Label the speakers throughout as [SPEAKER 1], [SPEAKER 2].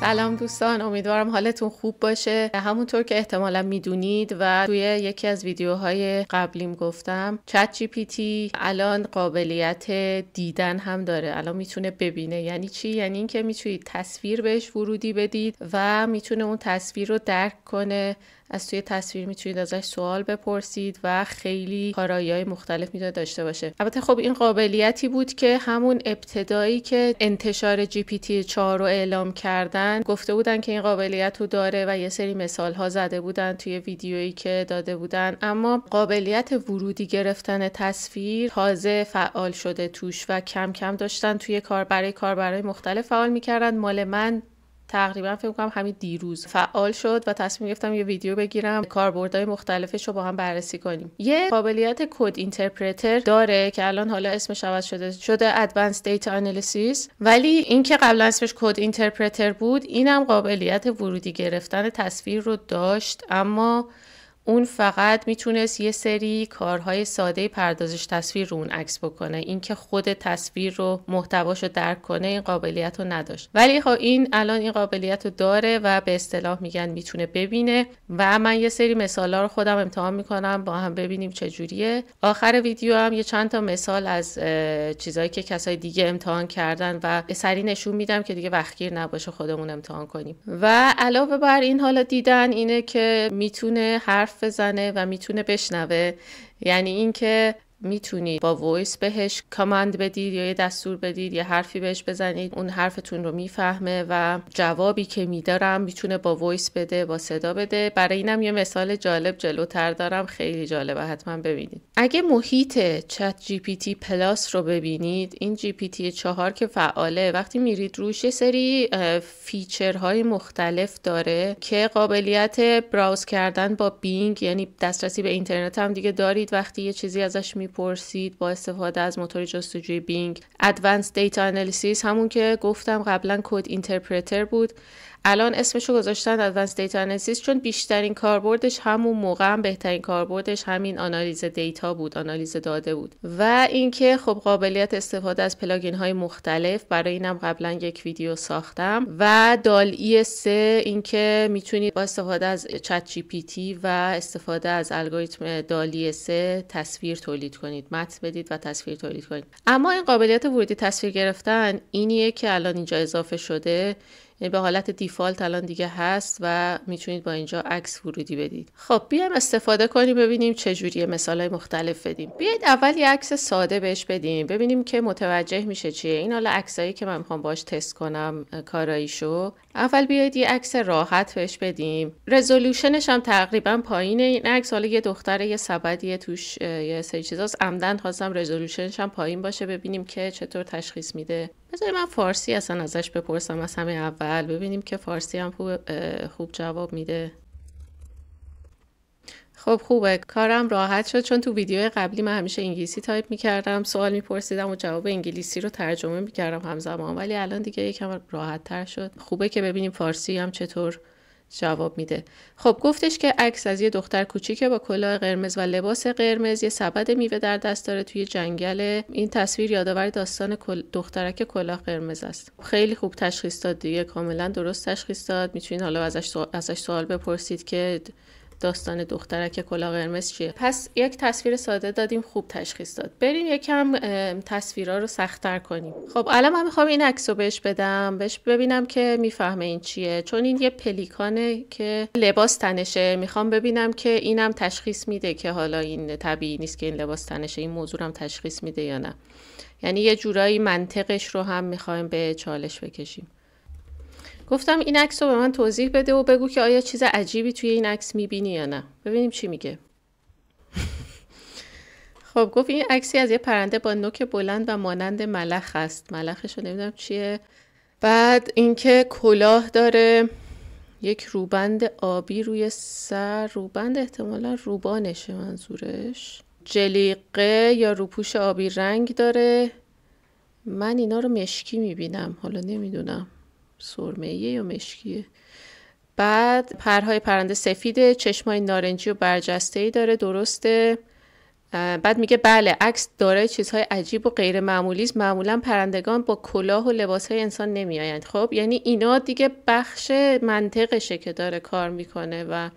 [SPEAKER 1] سلام دوستان امیدوارم حالتون خوب باشه همونطور که احتمالا میدونید و توی یکی از ویدیوهای قبلیم گفتم چت جی پی تی الان قابلیت دیدن هم داره الان میتونه ببینه یعنی چی یعنی اینکه میتونید تصویر بهش ورودی بدید و میتونه اون تصویر رو درک کنه از توی تصویر میتونید ازش سوال بپرسید و خیلی کارایی های مختلف میتونه داشته باشه البته خب این قابلیتی بود که همون ابتدایی که انتشار جی پی تی 4 رو اعلام کردن گفته بودن که این قابلیت رو داره و یه سری مثال ها زده بودن توی ویدیویی که داده بودن اما قابلیت ورودی گرفتن تصویر تازه فعال شده توش و کم کم داشتن توی کار برای کار برای مختلف فعال میکردن مال من تقریبا فکر کنم همین دیروز فعال شد و تصمیم گرفتم یه ویدیو بگیرم کاربردهای مختلفش رو با هم بررسی کنیم یه قابلیت کد اینترپرتر داره که الان حالا اسمش عوض شده شده ادوانس دیتا انالیسیس ولی اینکه قبلا اسمش کد اینترپرتر بود اینم قابلیت ورودی گرفتن تصویر رو داشت اما اون فقط میتونست یه سری کارهای ساده پردازش تصویر رو اون عکس بکنه اینکه خود تصویر رو محتواش رو درک کنه این قابلیت رو نداشت ولی خب این الان این قابلیت رو داره و به اصطلاح میگن میتونه ببینه و من یه سری مثالا رو خودم امتحان میکنم با هم ببینیم چجوریه آخر ویدیو هم یه چند تا مثال از چیزایی که کسای دیگه امتحان کردن و سری نشون میدم که دیگه وقتگیر نباشه خودمون امتحان کنیم و علاوه بر این حالا دیدن اینه که میتونه حرف حرف بزنه و میتونه بشنوه یعنی اینکه میتونید با وایس بهش کامند بدید یا یه دستور بدید یا حرفی بهش بزنید اون حرفتون رو میفهمه و جوابی که میدارم میتونه با وایس بده با صدا بده برای اینم یه مثال جالب جلوتر دارم خیلی جالبه حتما ببینید اگه محیط چت جی پی تی پلاس رو ببینید این جی پی تی چهار که فعاله وقتی میرید روش یه سری فیچرهای مختلف داره که قابلیت براوز کردن با بینگ یعنی دسترسی به اینترنت هم دیگه دارید وقتی یه چیزی ازش می میپرسید با استفاده از موتور جستجوی بینگ Advanced دیتا انالیسیس همون که گفتم قبلا کد اینترپرتر بود الان اسمشو گذاشتن Advanced Data Analysis چون بیشترین کاربردش همون موقع هم بهترین کاربردش همین آنالیز دیتا بود آنالیز داده بود و اینکه خب قابلیت استفاده از پلاگین های مختلف برای اینم قبلا یک ویدیو ساختم و دالی سه اینکه میتونید با استفاده از چت جی پی تی و استفاده از الگوریتم دالی سه تصویر تولید کنید متن بدید و تصویر تولید کنید اما این قابلیت ورودی تصویر گرفتن اینیه که الان اینجا اضافه شده یعنی به حالت دیفالت الان دیگه هست و میتونید با اینجا عکس ورودی بدید خب بیایم استفاده کنیم ببینیم چه جوری مثال های مختلف بدیم بیاید اول یه عکس ساده بهش بدیم ببینیم که متوجه میشه چیه این حالا عکسایی که من میخوام باش تست کنم کاراییشو اول بیایید یه عکس راحت بهش بدیم رزولوشنش هم تقریبا پایینه این عکس حالا یه دختر یه سبدی توش یه سری چیزاست عمدن خواستم رزولوشنش هم پایین باشه ببینیم که چطور تشخیص میده بذاری من فارسی اصلا ازش بپرسم از همه اول ببینیم که فارسی هم خوب, خوب جواب میده خب خوبه کارم راحت شد چون تو ویدیو قبلی من همیشه انگلیسی تایپ میکردم سوال میپرسیدم و جواب انگلیسی رو ترجمه میکردم همزمان ولی الان دیگه یکم راحت تر شد خوبه که ببینیم فارسی هم چطور جواب میده خب گفتش که عکس از یه دختر کوچیکه با کلاه قرمز و لباس قرمز یه سبد میوه در دست داره توی جنگل این تصویر یادآور داستان دخترک کلاه قرمز است خیلی خوب تشخیص داد دیگه کاملا درست تشخیص داد میتونین حالا ازش سوال بپرسید که داستان دختره که کلا قرمز چیه پس یک تصویر ساده دادیم خوب تشخیص داد بریم یکم تصویرها رو سختتر کنیم خب الان من میخوام این عکس رو بهش بدم بهش ببینم که میفهمه این چیه چون این یه پلیکانه که لباس تنشه میخوام ببینم که اینم تشخیص میده که حالا این طبیعی نیست که این لباس تنشه این موضوع هم تشخیص میده یا نه یعنی یه جورایی منطقش رو هم میخوایم به چالش بکشیم گفتم این عکس رو به من توضیح بده و بگو که آیا چیز عجیبی توی این عکس میبینی یا نه ببینیم چی میگه خب گفت این عکسی از یه پرنده با نوک بلند و مانند ملخ است ملخش رو نمیدونم چیه بعد اینکه کلاه داره یک روبند آبی روی سر روبند احتمالا روبانشه منظورش جلیقه یا روپوش آبی رنگ داره من اینا رو مشکی میبینم حالا نمیدونم سرمه یا مشکیه بعد پرهای پرنده سفیده چشمای نارنجی و برجسته ای داره درسته بعد میگه بله عکس داره چیزهای عجیب و غیر معمولی است معمولا پرندگان با کلاه و لباس های انسان نمیآیند خب یعنی اینا دیگه بخش منطقشه که داره کار میکنه و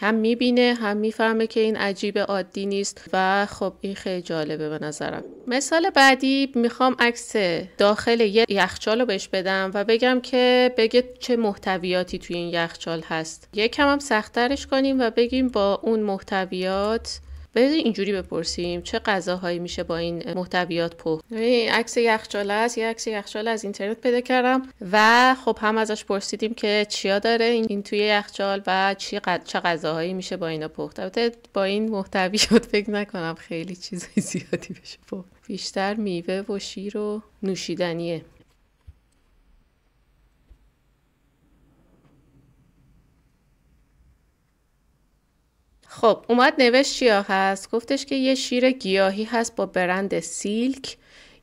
[SPEAKER 1] هم میبینه هم میفهمه که این عجیب عادی نیست و خب این خیلی جالبه به نظرم مثال بعدی میخوام عکس داخل یه یخچال رو بهش بدم و بگم که بگه چه محتویاتی توی این یخچال هست کم هم سختترش کنیم و بگیم با اون محتویات بذار اینجوری بپرسیم چه غذاهایی میشه با این محتویات پخت عکس یخچال است یه عکس یخچال از اینترنت پیدا کردم و خب هم ازش پرسیدیم که چیا داره این توی یخچال و چی چه غذاهایی میشه با اینا پخت البته با این محتویات فکر نکنم خیلی چیزای زیادی بشه پخت بیشتر میوه و شیر و نوشیدنیه خب اومد نوشت چیا هست گفتش که یه شیر گیاهی هست با برند سیلک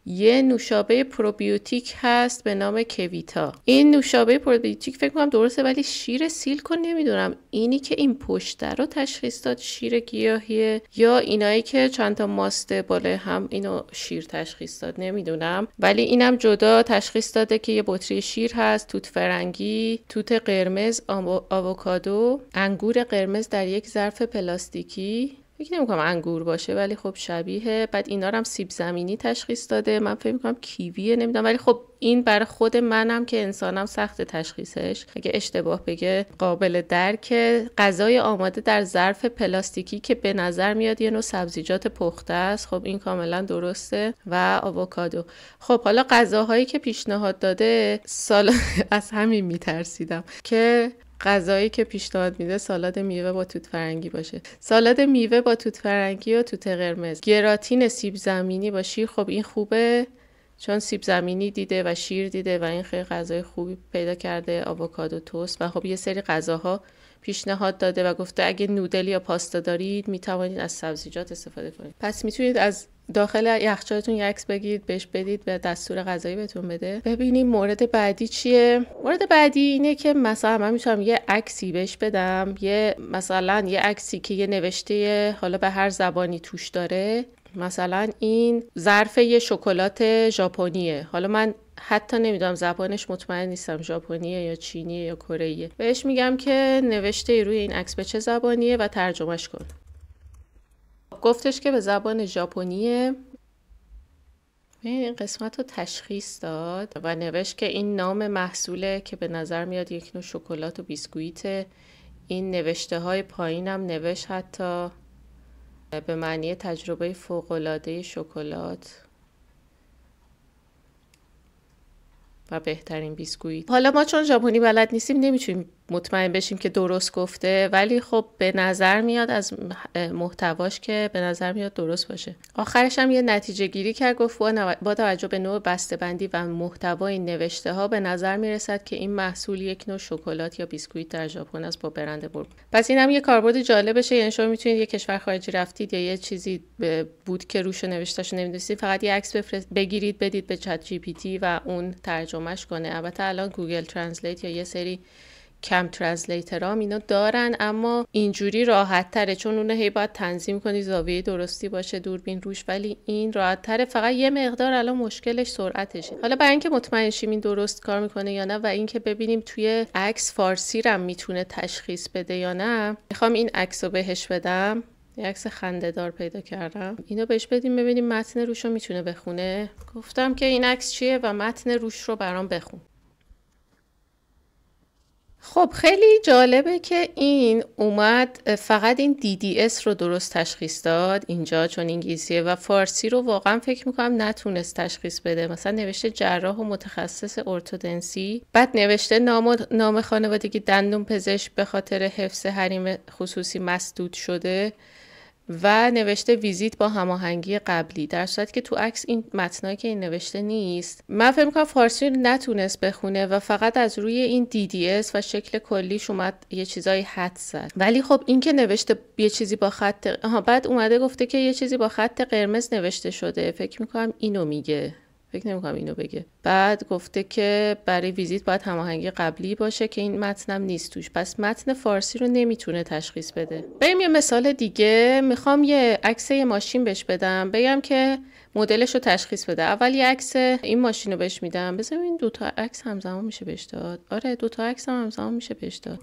[SPEAKER 1] یه نوشابه پروبیوتیک هست به نام کویتا این نوشابه پروبیوتیک فکر کنم درسته ولی شیر سیلکو نمیدونم اینی که این پشت رو تشخیص داد شیر گیاهیه یا اینایی که چند تا ماست باله هم اینو شیر تشخیص داد نمیدونم ولی اینم جدا تشخیص داده که یه بطری شیر هست توت فرنگی توت قرمز آووکادو انگور قرمز در یک ظرف پلاستیکی فکر نمی کنم انگور باشه ولی خب شبیه بعد اینا رو هم سیب زمینی تشخیص داده من فکر میکنم کیویه نمیدونم ولی خب این برای خود منم که انسانم سخت تشخیصش اگه اشتباه بگه قابل درک غذای آماده در ظرف پلاستیکی که به نظر میاد یه نوع سبزیجات پخته است خب این کاملا درسته و آووکادو خب حالا غذاهایی که پیشنهاد داده سال از همین میترسیدم که غذایی که پیشنهاد میده سالاد میوه با توت فرنگی باشه سالاد میوه با توت فرنگی و توت قرمز گراتین سیب زمینی با شیر خب این خوبه چون سیب زمینی دیده و شیر دیده و این خیلی غذای خوبی پیدا کرده آووکادو توست و خب یه سری غذاها پیشنهاد داده و گفته اگه نودل یا پاستا دارید میتوانید از سبزیجات استفاده کنید پس میتونید از داخل یخچالتون یه عکس بگیرید بهش بدید به دستور غذایی بهتون بده ببینیم مورد بعدی چیه مورد بعدی اینه که مثلا من میتونم یه عکسی بهش بدم یه مثلا یه عکسی که یه نوشته حالا به هر زبانی توش داره مثلا این ظرف یه شکلات ژاپنیه حالا من حتی نمیدونم زبانش مطمئن نیستم ژاپنیه یا چینیه یا کره بهش میگم که نوشته روی این عکس به چه زبانیه و ترجمهش کن گفتش که به زبان ژاپنیه این قسمت رو تشخیص داد و نوشت که این نام محصوله که به نظر میاد یک نوع شکلات و بیسکویت این نوشته های پایینم نوشت حتی به معنی تجربه فوقلاده شکلات و بهترین بیسکویت حالا ما چون ژاپنی بلد نیستیم نمیتونیم مطمئن بشیم که درست گفته ولی خب به نظر میاد از محتواش که به نظر میاد درست باشه آخرش هم یه نتیجه گیری کرد گفت با توجه به نوع بندی و محتوای نوشته ها به نظر میرسد که این محصول یک نوع شکلات یا بیسکویت در ژاپن است با برند برگ پس این هم یه کاربرد جالبشه یعنی شما میتونید یه کشور خارجی رفتید یا یه چیزی بود که روش نوشتهش نمیدونستید فقط یه عکس بگیرید بدید به چت جی پی تی و اون ترجمهش کنه البته الان گوگل ترنسلیت یا یه سری کم هم اینا دارن اما اینجوری راحت تره چون اون هی باید تنظیم کنی زاویه درستی باشه دوربین روش ولی این راحت تره فقط یه مقدار الان مشکلش سرعتشه حالا برای اینکه مطمئن شیم این درست کار میکنه یا نه و اینکه ببینیم توی عکس فارسی رم میتونه تشخیص بده یا نه میخوام این عکس رو بهش بدم یه عکس خنده دار پیدا کردم اینو بهش بدیم ببینیم متن روش رو میتونه بخونه گفتم که این عکس چیه و متن روش رو برام بخون خب خیلی جالبه که این اومد فقط این DDS رو درست تشخیص داد اینجا چون انگلیسیه و فارسی رو واقعا فکر میکنم نتونست تشخیص بده مثلا نوشته جراح و متخصص ارتودنسی بعد نوشته نام, نام خانوادگی دندون پزشک به خاطر حفظ حریم خصوصی مسدود شده و نوشته ویزیت با هماهنگی قبلی در صورتی که تو عکس این متنایی که این نوشته نیست من فکر میکنم فارسی نتونست بخونه و فقط از روی این DDS و شکل کلیش اومد یه چیزایی حد زد ولی خب این که نوشته یه چیزی با خط آها بعد اومده گفته که یه چیزی با خط قرمز نوشته شده فکر میکنم اینو میگه فکر نمیکنم اینو بگه بعد گفته که برای ویزیت باید هماهنگی قبلی باشه که این متنم نیست توش پس متن فارسی رو نمیتونه تشخیص بده بریم یه مثال دیگه میخوام یه عکس یه ماشین بهش بدم بگم که مدلش رو تشخیص بده اول یه عکس این ماشین رو بهش میدم بذار این دوتا عکس همزمان میشه بهش داد آره دوتا عکس هم همزمان میشه بهش داد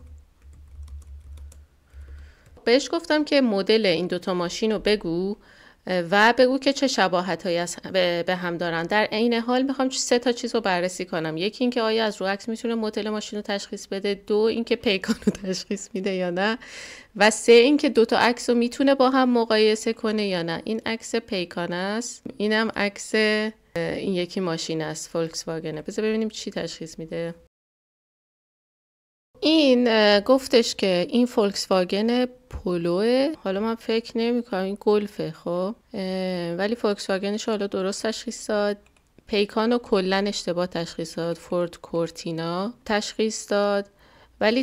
[SPEAKER 1] بهش گفتم که مدل این دوتا ماشین رو بگو و بگو که چه شباهت هایی به هم دارن در عین حال میخوام سه تا چیز رو بررسی کنم یکی اینکه آیا از رو عکس میتونه مدل ماشین رو تشخیص بده دو اینکه پیکان رو تشخیص میده یا نه و سه اینکه دو تا عکس رو میتونه با هم مقایسه کنه یا نه این عکس پیکان است اینم عکس این یکی ماشین است فولکس واگنه بذار ببینیم چی تشخیص میده این گفتش که این فولکس واگن پولوه حالا من فکر نمی کنم این گلفه خب ولی فولکس واگنش حالا درست تشخیص داد پیکان و کلا اشتباه تشخیص داد فورد کورتینا تشخیص داد ولی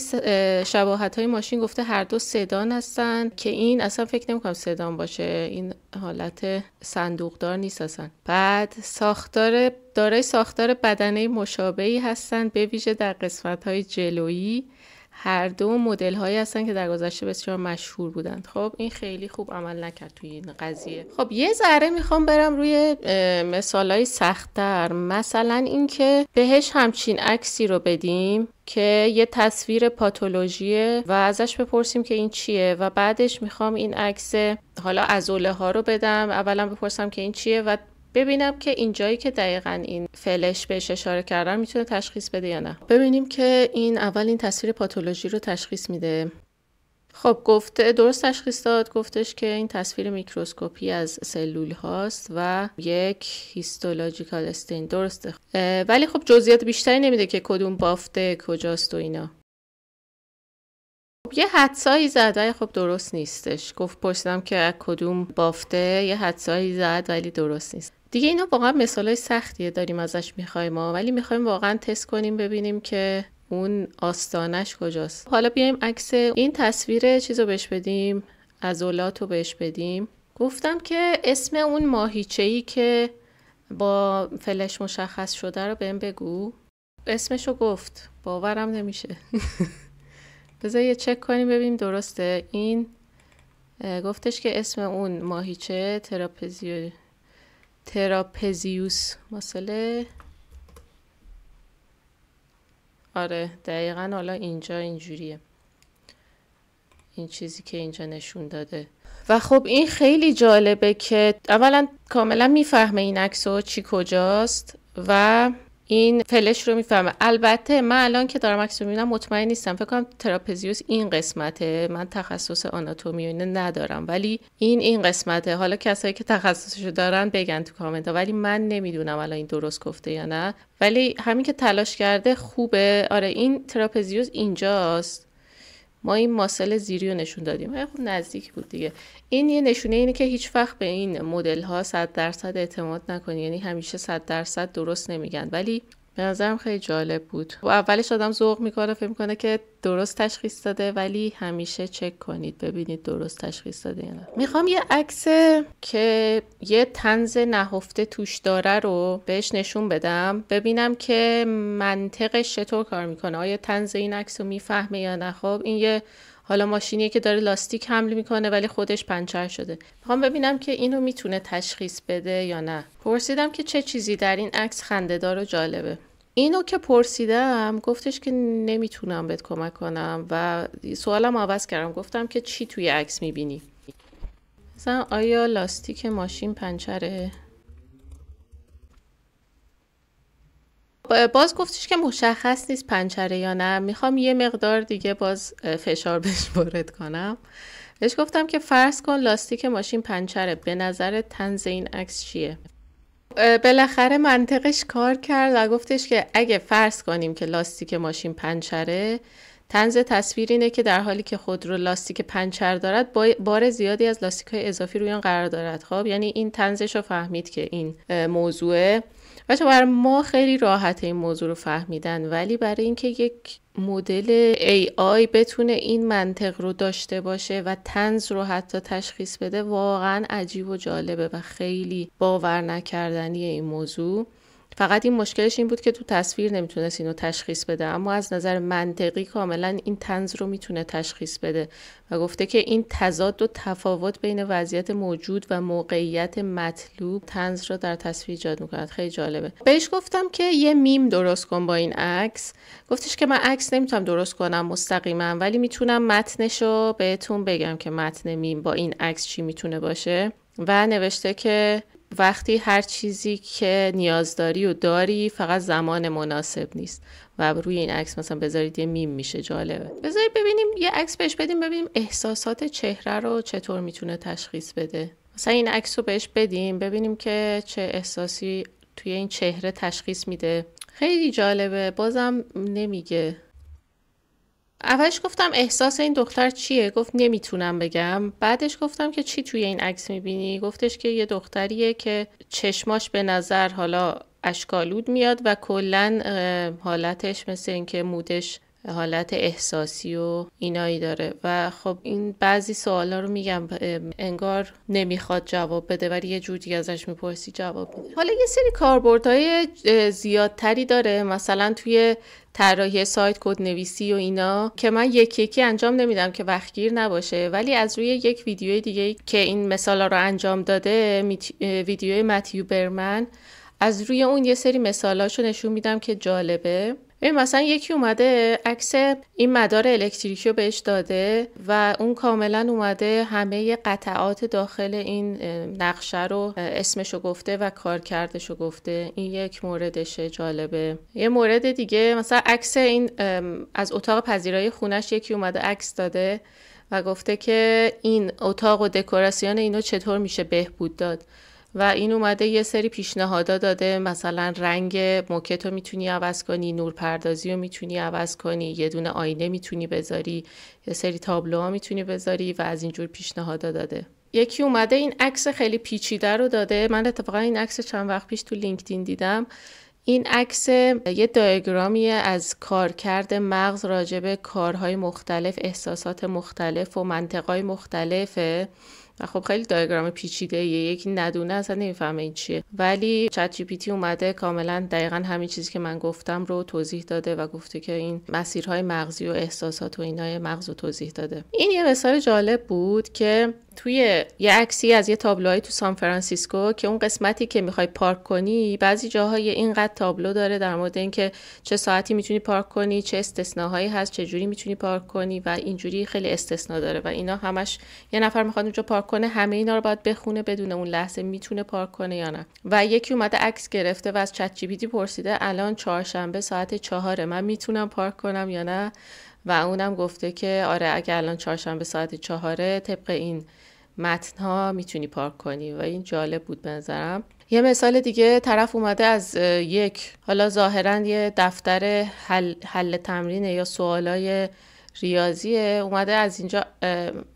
[SPEAKER 1] شباهت های ماشین گفته هر دو سدان هستن که این اصلا فکر نمیکنم سدان باشه این حالت صندوقدار نیست اصلا بعد ساختار دارای ساختار بدنه مشابهی هستن به ویژه در قسمت های جلویی هر دو مدل هایی هستن که در گذشته بسیار مشهور بودند خب این خیلی خوب عمل نکرد توی این قضیه خب یه ذره میخوام برم روی مثال های سختتر مثلا اینکه بهش همچین عکسی رو بدیم که یه تصویر پاتولوژیه و ازش بپرسیم که این چیه و بعدش میخوام این عکس حالا ازوله ها رو بدم اولا بپرسم که این چیه و ببینم که این جایی که دقیقا این فلش بهش اشاره کردم میتونه تشخیص بده یا نه ببینیم که این اول این تصویر پاتولوژی رو تشخیص میده خب گفته درست تشخیص داد گفتش که این تصویر میکروسکوپی از سلول هاست و یک هیستولوژیکال استین درسته ولی خب جزئیات بیشتری نمیده که کدوم بافته کجاست و اینا خب، یه حدسایی زد ولی خب درست نیستش گفت پرسیدم که کدوم بافته یه حدسایی زد ولی درست نیست دیگه اینا واقعا های سختیه داریم ازش میخوایم ما ولی میخوایم واقعا تست کنیم ببینیم که اون آستانش کجاست حالا بیایم عکس این تصویر چیز رو بهش بدیم عضلات رو بهش بدیم گفتم که اسم اون ماهیچه که با فلش مشخص شده رو بهم بگو اسمشو گفت باورم نمیشه بذار یه چک کنیم ببینیم درسته این گفتش که اسم اون ماهیچه تراپزیو تراپزیوس مسئله آره دقیقا حالا اینجا اینجوریه این چیزی که اینجا نشون داده و خب این خیلی جالبه که اولا کاملا میفهمه این عکسو چی کجاست و این فلش رو میفهمه البته من الان که دارم عکس میبینم مطمئن نیستم فکر کنم تراپزیوس این قسمته من تخصص آناتومی و ندارم ولی این این قسمته حالا کسایی که تخصصشو دارن بگن تو کامنت ولی من نمیدونم الان این درست گفته یا نه ولی همین که تلاش کرده خوبه آره این تراپزیوس اینجاست ما این ماسل زیری رو نشون دادیم خیلی خب نزدیک بود دیگه این یه نشونه اینه که هیچ وقت به این مدل ها 100 درصد اعتماد نکنی یعنی همیشه 100 درصد درست نمیگن ولی به نظرم خیلی جالب بود و اولش آدم ذوق میکنه فکر میکنه که درست تشخیص داده ولی همیشه چک کنید ببینید درست تشخیص داده یا نه میخوام یه عکس که یه تنز نهفته توش داره رو بهش نشون بدم ببینم که منطقش چطور کار میکنه آیا تنز این عکس رو میفهمه یا نه خب این یه حالا ماشینیه که داره لاستیک حمل میکنه ولی خودش پنچر شده میخوام ببینم که اینو میتونه تشخیص بده یا نه پرسیدم که چه چیزی در این عکس خندهدار و جالبه اینو که پرسیدم گفتش که نمیتونم بهت کمک کنم و سوالم عوض کردم گفتم که چی توی عکس میبینی مثلا آیا لاستیک ماشین پنچره باز گفتش که مشخص نیست پنچره یا نه میخوام یه مقدار دیگه باز فشار بهش وارد کنم بهش گفتم که فرض کن لاستیک ماشین پنچره به نظر تنز این عکس چیه بالاخره منطقش کار کرد و گفتش که اگه فرض کنیم که لاستیک ماشین پنچره تنز تصویر اینه که در حالی که خودرو لاستیک پنچر دارد بار زیادی از لاستیک های اضافی روی آن قرار دارد خب یعنی این تنزش رو فهمید که این موضوعه چون برای ما خیلی راحت این موضوع رو فهمیدن ولی برای اینکه یک مدل AI بتونه این منطق رو داشته باشه و تنز رو حتی تشخیص بده واقعا عجیب و جالبه و خیلی باور نکردنی این موضوع فقط این مشکلش این بود که تو تصویر نمیتونست اینو تشخیص بده اما از نظر منطقی کاملا این تنز رو میتونه تشخیص بده و گفته که این تضاد و تفاوت بین وضعیت موجود و موقعیت مطلوب تنز رو در تصویر ایجاد میکند خیلی جالبه بهش گفتم که یه میم درست کن با این عکس گفتش که من عکس نمیتونم درست کنم مستقیما ولی میتونم متنش رو بهتون بگم که متن میم با این عکس چی میتونه باشه و نوشته که وقتی هر چیزی که نیاز داری و داری فقط زمان مناسب نیست و روی این عکس مثلا بذارید یه میم میشه جالبه بذارید ببینیم یه عکس بهش بدیم ببینیم احساسات چهره رو چطور میتونه تشخیص بده مثلا این عکس رو بهش بدیم ببینیم که چه احساسی توی این چهره تشخیص میده خیلی جالبه بازم نمیگه اولش گفتم احساس این دختر چیه گفت نمیتونم بگم بعدش گفتم که چی توی این عکس میبینی گفتش که یه دختریه که چشماش به نظر حالا اشکالود میاد و کلا حالتش مثل اینکه مودش حالت احساسی و اینایی داره و خب این بعضی سوالا رو میگم انگار نمیخواد جواب بده ولی یه جوری ازش میپرسی جواب میده حالا یه سری کاربردهای زیادتری داره مثلا توی طراحی سایت کد نویسی و اینا که من یکی یکی انجام نمیدم که وقتگیر نباشه ولی از روی یک ویدیو دیگه که این مثالا رو انجام داده ویدیوی متیو برمن از روی اون یه سری مثالاشو نشون میدم که جالبه ببین مثلا یکی اومده عکس این مدار الکتریکی رو بهش داده و اون کاملا اومده همه قطعات داخل این نقشه رو اسمش رو گفته و کارکردش رو گفته این یک موردشه جالبه یه مورد دیگه مثلا عکس این از اتاق پذیرایی خونش یکی اومده عکس داده و گفته که این اتاق و دکوراسیون اینو چطور میشه بهبود داد و این اومده یه سری پیشنهادا داده مثلا رنگ موکت رو میتونی عوض کنی نور پردازی رو میتونی عوض کنی یه دونه آینه میتونی بذاری یه سری تابلوها میتونی بذاری و از اینجور پیشنهادا داده یکی اومده این عکس خیلی پیچیده رو داده من اتفاقا این عکس چند وقت پیش تو لینکدین دیدم این عکس یه دایگرامی از کارکرد مغز راجبه کارهای مختلف احساسات مختلف و منطقهای مختلفه و خب خیلی دایگرام پیچیده یه یکی ندونه اصلا نمیفهمه این چیه ولی چت جی پی تی اومده کاملا دقیقا همین چیزی که من گفتم رو توضیح داده و گفته که این مسیرهای مغزی و احساسات و اینای مغز رو توضیح داده این یه مثال جالب بود که توی یه عکسی از یه تابلوهایی تو سان فرانسیسکو که اون قسمتی که میخوای پارک کنی بعضی جاهای اینقدر تابلو داره در مورد اینکه چه ساعتی میتونی پارک کنی چه استثناهایی هست چه جوری میتونی پارک کنی و اینجوری خیلی استثنا داره و اینا همش یه نفر میخواد اونجا پارک کنه همه اینا رو باید بخونه بدون اون لحظه میتونه پارک کنه یا نه و یکی اومده عکس گرفته و از چت جی پرسیده الان چهارشنبه ساعت چهاره من میتونم پارک کنم یا نه و اونم گفته که آره اگه الان چهارشنبه ساعت چهاره طبق این متن ها میتونی پارک کنی و این جالب بود بنظرم یه مثال دیگه طرف اومده از یک حالا ظاهرا یه دفتر حل, حل تمرینه یا سوالای ریاضیه اومده از اینجا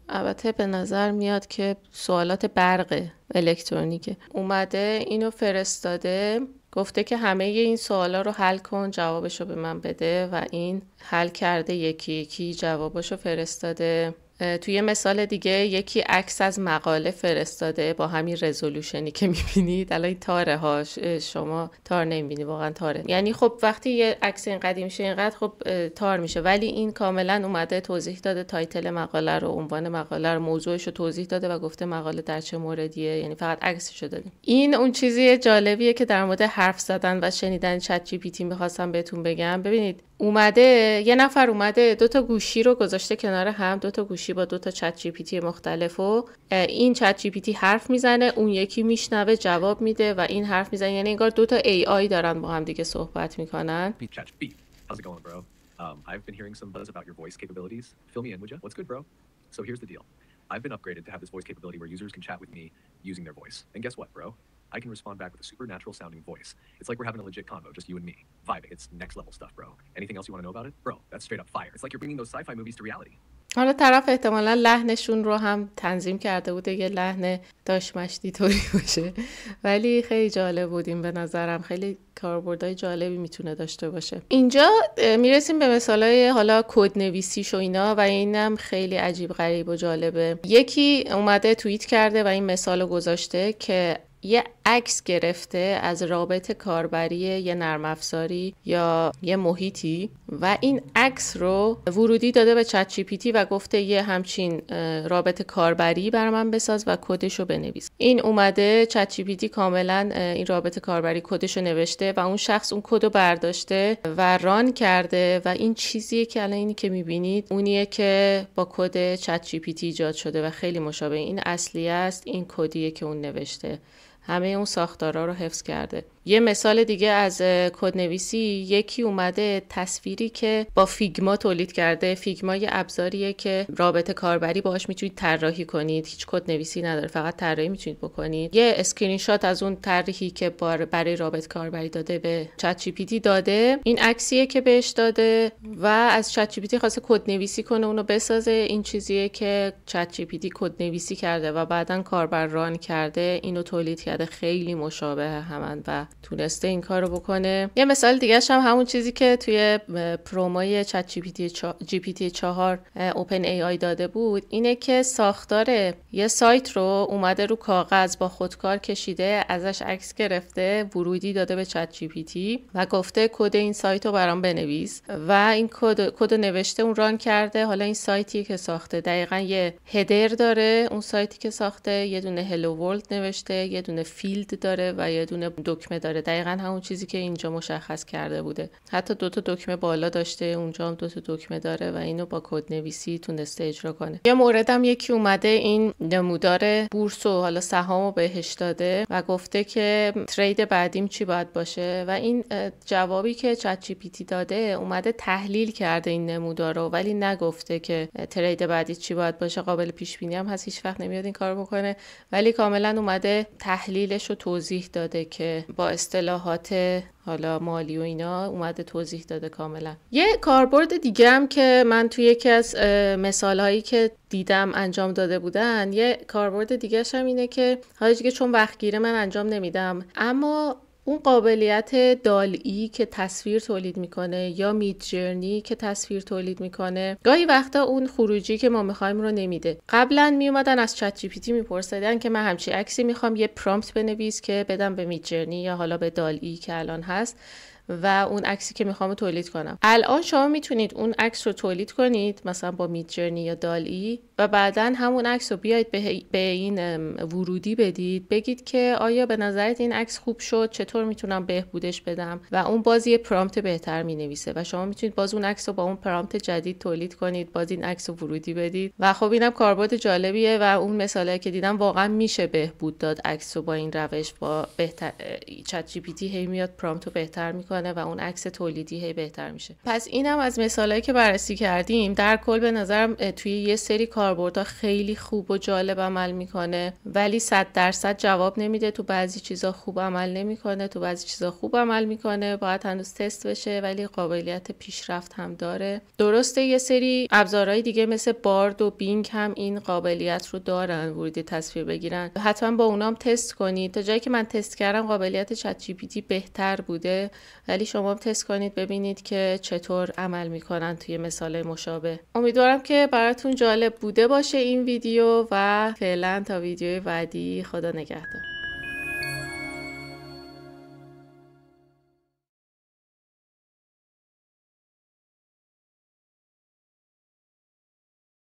[SPEAKER 1] البته به نظر میاد که سوالات برق الکترونیکه اومده اینو فرستاده گفته که همه این سوالا رو حل کن جوابشو به من بده و این حل کرده یکی یکی جوابشو فرستاده توی مثال دیگه یکی عکس از مقاله فرستاده با همین رزولوشنی که میبینید الان این تاره ها شما تار نمیبینی واقعا تاره یعنی خب وقتی یه عکس قدیم میشه اینقدر خب تار میشه ولی این کاملا اومده توضیح داده تایتل مقاله رو عنوان مقاله رو موضوعش رو توضیح داده و گفته مقاله در چه موردیه یعنی فقط عکسش رو این اون چیزی جالبیه که در مورد حرف زدن و شنیدن چت جی پی تی میخواستم بهتون بگم ببینید اومده یه نفر اومده دو تا گوشی رو گذاشته کنار هم دو تا گوشی میشی با دو تا چت جی پی تی مختلف و این چت جی پی تی حرف میزنه اون یکی میشنوه جواب میده و این حرف میزنه یعنی انگار دو تا ای آی دارن با هم دیگه صحبت میکنن Um, I've been hearing some buzz about your voice capabilities. Fill me in, would you? What's good, bro? So here's the deal. I've been upgraded to have this voice capability where users can chat with me using their voice. And guess what, bro? I can respond back with a supernatural sounding voice. It's like we're having a legit convo, just you and me. Vibing. It's next level stuff, bro. Anything else you want to know about it? Bro, that's straight up fire. It's like you're bringing those sci fi movies to reality. حالا طرف احتمالا لحنشون رو هم تنظیم کرده بوده یه لحن داشمشتی طوری باشه ولی خیلی جالب بودیم به نظرم خیلی کاربردهای جالبی میتونه داشته باشه اینجا میرسیم به های حالا کود نویسیش و اینا و اینم خیلی عجیب غریب و جالبه یکی اومده توییت کرده و این مثال گذاشته که یه عکس گرفته از رابط کاربری یه نرم افزاری یا یه محیطی و این عکس رو ورودی داده به چت پیتی و گفته یه همچین رابط کاربری بر من بساز و کدش رو بنویس این اومده چت پیتی کاملا این رابط کاربری کدش رو نوشته و اون شخص اون کد رو برداشته و ران کرده و این چیزیه که الان اینی که میبینید اونیه که با کد چت پیتی ایجاد شده و خیلی مشابه این اصلی است این کدیه که اون نوشته همه اون ساختارا رو حفظ کرده یه مثال دیگه از کدنویسی یکی اومده تصویری که با فیگما تولید کرده فیگما یه ابزاریه که رابطه کاربری باهاش میتونید طراحی کنید هیچ کدنویسی نداره فقط طراحی میتونید بکنید یه اسکرین شات از اون طرحی که برای رابط کاربری داده به چت جی داده این عکسیه که بهش داده و از چت جی پی تی خواسته کدنویسی کنه اونو بسازه این چیزیه که چت جی کرده و بعدا کاربر ران کرده اینو تولید کرده خیلی مشابه همن و تونسته این کار رو بکنه یه مثال دیگه هم همون چیزی که توی پروموی چت جی پی تی 4 اوپن ای آی داده بود اینه که ساختار یه سایت رو اومده رو کاغذ با خودکار کشیده ازش عکس گرفته ورودی داده به چت جی پی تی و گفته کد این سایت رو برام بنویس و این کد کد نوشته اون ران کرده حالا این سایتی که ساخته دقیقا یه هدر داره اون سایتی که ساخته یه دونه هلو ورلد نوشته یه دونه فیلد داره و یه دونه دکمه داره دقیقا همون چیزی که اینجا مشخص کرده بوده حتی دو تا دکمه بالا داشته اونجا هم دو تا دکمه داره و اینو با کد نویسی تونسته اجرا کنه یه موردم یکی اومده این نمودار بورس و حالا رو بهش داده و گفته که ترید بعدیم چی باید باشه و این جوابی که چت جی داده اومده تحلیل کرده این نمودار ولی نگفته که ترید بعدی چی باید باشه قابل پیش بینی هم هست هیچ وقت نمیاد این کار بکنه ولی کاملا اومده تحلیلش رو توضیح داده که با اصطلاحات حالا مالی و اینا اومده توضیح داده کاملا یه کاربرد دیگه هم که من توی یکی از مثالهایی که دیدم انجام داده بودن یه کاربرد دیگه هم اینه که حالا دیگه چون گیره من انجام نمیدم اما اون قابلیت دالی که تصویر تولید میکنه یا جرنی که تصویر تولید میکنه گاهی وقتا اون خروجی که ما میخوایم رو نمیده قبلا میومدن از چت جی پی تی میپرسیدن که من همچی عکسی میخوام یه پرامپت بنویس که بدم به جرنی یا حالا به دالی که الان هست و اون عکسی که میخوام تولید کنم الان شما میتونید اون عکس رو تولید کنید مثلا با میدجرنی یا دالی و بعدا همون عکس رو بیاید به, به این ورودی بدید بگید که آیا به نظرت این عکس خوب شد چطور میتونم بهبودش بدم و اون باز یه پرامپت بهتر می نویسه و شما میتونید باز اون عکس رو با اون پرامپت جدید تولید کنید باز این عکس رو ورودی بدید و خب اینم کاربرد جالبیه و اون مثالی که دیدم واقعا میشه بهبود داد عکس رو با این روش با بهتر چت جی پی تی هی میاد پرامپت رو بهتر میکنه و اون عکس تولیدی هی بهتر میشه پس اینم از مثالایی که بررسی کردیم در کل به نظرم توی یه سری کار کاربردها خیلی خوب و جالب عمل میکنه ولی صد درصد جواب نمیده تو بعضی چیزا خوب عمل نمیکنه تو بعضی چیزا خوب عمل میکنه باید هنوز تست بشه ولی قابلیت پیشرفت هم داره درسته یه سری ابزارهای دیگه مثل بارد و بینگ هم این قابلیت رو دارن ورودی تصویر بگیرن حتما با اونام تست کنید تا جایی که من تست کردم قابلیت چت جی پی بهتر بوده ولی شما تست کنید ببینید که چطور عمل میکنن توی مثال مشابه امیدوارم که براتون جالب بوده باشه این ویدیو و فعلا تا ویدیوی بعدی خدا نگهدار